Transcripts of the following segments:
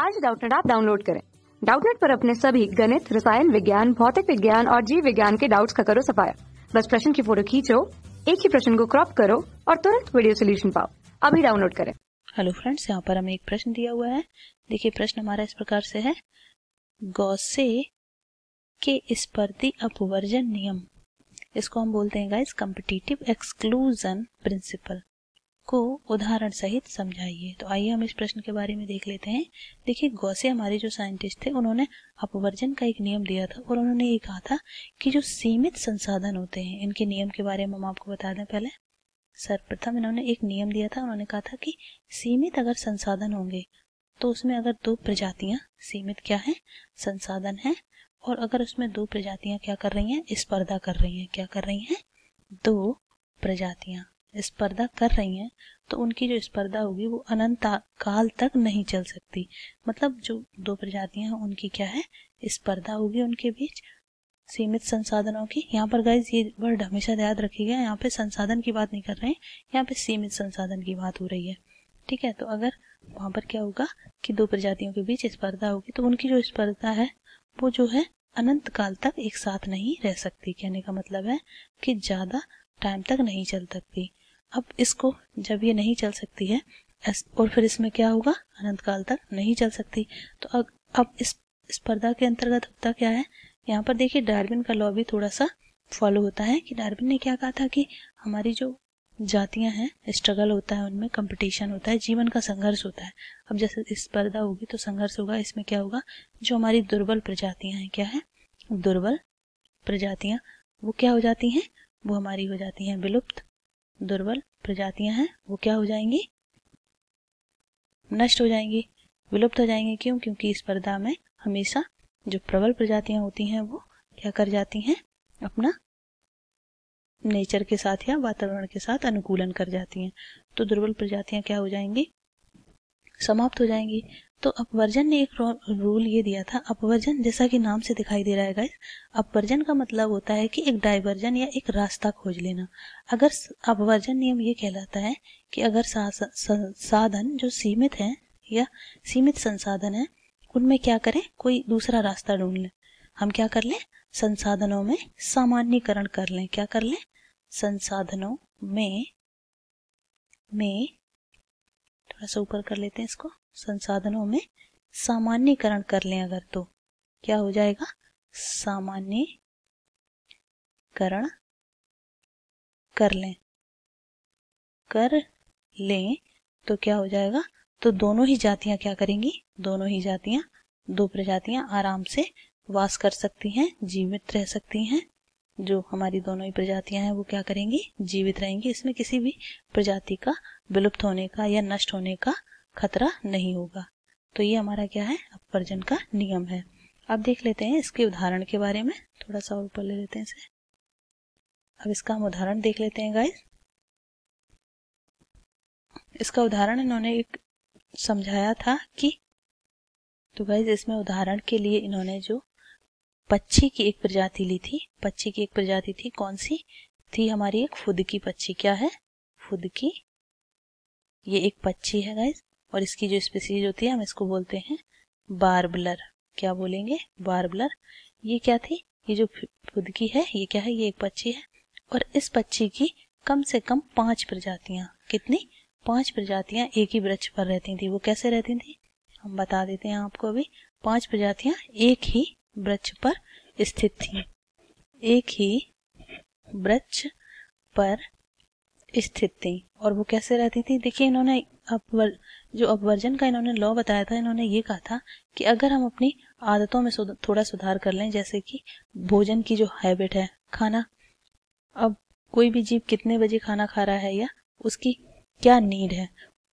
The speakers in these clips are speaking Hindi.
आज डाउटनेट आप डाउनलोड करें डाउटनेट पर अपने सभी गणित रसायन विज्ञान भौतिक विज्ञान और जीव विज्ञान के डाउट्स का करो सफाया बस प्रश्न की फोटो खींचो एक ही प्रश्न को क्रॉप करो और तुरंत वीडियो सोल्यूशन पाओ अभी डाउनलोड करें हेलो फ्रेंड्स यहाँ पर हमें एक प्रश्न दिया हुआ है देखिए प्रश्न हमारा इस प्रकार से है गौसे के स्पर्धी अपवर्जन नियम इसको हम बोलते हैं गाइस कॉम्पिटिटिव एक्सक्लूजन प्रिंसिपल को उदाहरण सहित समझाइए तो आइए हम इस प्रश्न के बारे में देख लेते हैं देखिए गौसे हमारे जो साइंटिस्ट थे उन्होंने अपवर्जन का एक नियम दिया था और उन्होंने ये कहा था कि जो सीमित संसाधन होते हैं इनके नियम के बारे में हम आपको बता दें पहले सर्वप्रथम इन्होंने एक नियम दिया था उन्होंने कहा था कि सीमित अगर संसाधन होंगे तो उसमें अगर दो प्रजातियां सीमित क्या है संसाधन है और अगर उसमें दो प्रजातियां क्या कर रही हैं स्पर्धा कर रही हैं क्या कर रही हैं दो प्रजातियां स्पर्धा कर रही हैं तो उनकी जो स्पर्धा होगी वो अनंत काल तक नहीं चल सकती मतलब जो दो प्रजातियां हैं उनकी क्या है स्पर्धा होगी उनके बीच सीमित संसाधनों की यहाँ पर गाइज ये वर्ड हमेशा याद रखिएगा यहाँ पे संसाधन की बात नहीं कर रहे हैं यहाँ पे सीमित संसाधन की बात हो रही है ठीक है तो अगर वहां पर क्या होगा कि दो प्रजातियों के बीच स्पर्धा होगी तो उनकी जो स्पर्धा है वो जो है अनंत काल तक एक साथ नहीं रह सकती कहने का मतलब है कि ज़्यादा टाइम तक नहीं चल सकती अब इसको जब ये नहीं चल सकती है और फिर इसमें क्या होगा अनंत काल तक नहीं चल सकती तो अब अब इस स्पर्धा के अंतर्गत होता क्या है यहाँ पर देखिए डार्विन का लॉ भी थोड़ा सा फॉलो होता है कि डार्विन ने क्या कहा था कि हमारी जो जातियां हैं स्ट्रगल होता है उनमें कंपटीशन होता है जीवन का संघर्ष होता है अब जैसे इस स्पर्धा होगी तो संघर्ष होगा इसमें क्या होगा जो हमारी दुर्बल प्रजातियां हैं क्या है दुर्बल प्रजातियां वो क्या हो जाती हैं वो हमारी हो जाती हैं विलुप्त दुर्बल प्रजातियां हैं वो क्या हो जाएंगी नष्ट हो जाएंगी विलुप्त हो जाएंगी क्यों क्योंकि इस स्पर्धा में हमेशा जो प्रबल प्रजातियां होती हैं वो क्या कर जाती हैं अपना नेचर के साथ या वातावरण के साथ अनुकूलन कर जाती हैं तो दुर्बल प्रजातियां क्या हो जाएंगी समाप्त हो जाएंगी तो अपवर्जन ने एक रूल ये दिया था अपवर्जन जैसा कि नाम से दिखाई दे रहा है गाइस अपवर्जन का मतलब होता है कि एक डाइवर्जन या एक रास्ता खोज लेना अगर अपवर्जन नियम ये कहलाता है कि अगर संसाधन साधन जो सीमित है या सीमित संसाधन है उनमें क्या करें कोई दूसरा रास्ता ढूंढ लें हम क्या कर लें संसाधनों में सामान्यकरण कर लें क्या कर लें संसाधनों में में थोड़ा सा ऊपर कर लेते हैं इसको संसाधनों में सामान्यकरण कर लें अगर तो क्या हो जाएगा सामान्यकरण कर लें कर लें तो क्या हो जाएगा तो दोनों ही जातियां क्या करेंगी दोनों ही जातियां दो प्रजातियां आराम से वास कर सकती हैं जीवित रह सकती हैं जो हमारी दोनों ही प्रजातियां हैं वो क्या करेंगी जीवित रहेंगी इसमें किसी भी प्रजाति का विलुप्त होने का या नष्ट होने का खतरा नहीं होगा तो ये हमारा क्या है अपवर्जन का नियम है अब देख लेते हैं इसके उदाहरण के बारे में थोड़ा सा और ऊपर ले लेते हैं इसे अब इसका हम उदाहरण देख लेते हैं गाइस इसका उदाहरण इन्होंने एक समझाया था कि तो गाइज इसमें उदाहरण के लिए इन्होंने जो पक्षी की एक प्रजाति ली थी पक्षी की एक प्रजाति थी कौन सी थी हमारी एक फुद की पक्षी क्या है फुद की ये एक पक्षी है गाइज और इसकी जो स्पेसीज होती है हम इसको बोलते हैं बार्बलर क्या बोलेंगे बार्बलर ये क्या थी ये जो फुद की है ये क्या है ये एक पक्षी है और इस पक्षी की कम से कम पांच प्रजातियां कितनी पांच प्रजातियां एक ही वृक्ष पर रहती थी वो कैसे रहती थी हम बता देते हैं आपको अभी पांच प्रजातियां एक ही वृक्ष पर स्थित थी एक ही वृक्ष पर स्थित थी और वो कैसे रहती थी देखिए इन्होंने अपवर जो अपवर्जन का इन्होंने लॉ बताया था इन्होंने ये कहा था कि अगर हम अपनी आदतों में थोड़ा सुधार कर लें जैसे कि भोजन की जो हैबिट है खाना अब कोई भी जीव कितने बजे खाना खा रहा है या उसकी क्या नीड है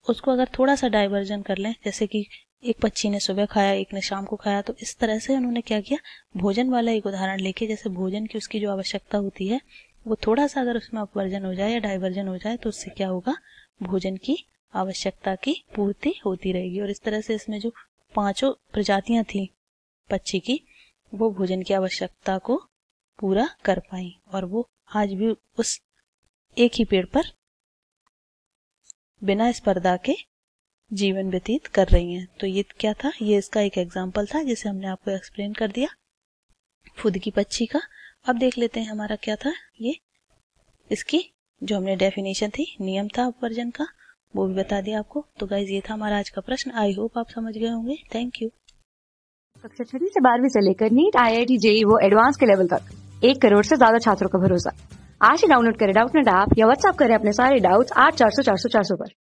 उसको अगर थोड़ा सा डाइवर्जन कर लें जैसे कि एक पक्षी ने सुबह खाया एक ने शाम को खाया तो इस तरह से उन्होंने क्या किया भोजन वाला एक उदाहरण लेके जैसे भोजन की उसकी जो आवश्यकता होती है वो थोड़ा सा अगर उसमें अपवर्जन हो जाए या डाइवर्जन हो जाए तो उससे क्या होगा भोजन की आवश्यकता की पूर्ति होती रहेगी और इस तरह से इसमें जो पांचों प्रजातियां थी पक्षी की वो भोजन की आवश्यकता को पूरा कर पाई और वो आज भी उस एक ही पेड़ पर बिना स्पर्धा के जीवन व्यतीत कर रही हैं तो ये क्या था ये इसका एक एग्जाम्पल था जिसे हमने आपको एक्सप्लेन कर दिया खुद की पक्षी का अब देख लेते हैं हमारा क्या था ये इसकी जो हमने डेफिनेशन थी नियम था अपवर्जन का वो भी बता दिया आपको तो गाइज ये था हमारा आज का प्रश्न आई होप आप समझ गए होंगे थैंक यू कक्षा छठी से बारहवीं से लेकर NEET I I T JEE वो एडवांस के लेवल तक एक करोड़ से ज्यादा छात्रों का भरोसा आज ही डाउनलोड करें डाउट नेट ऐप या व्हाट्सएप करें अपने सारे डाउट्स आठ चार सौ चार सौ चार सौ पर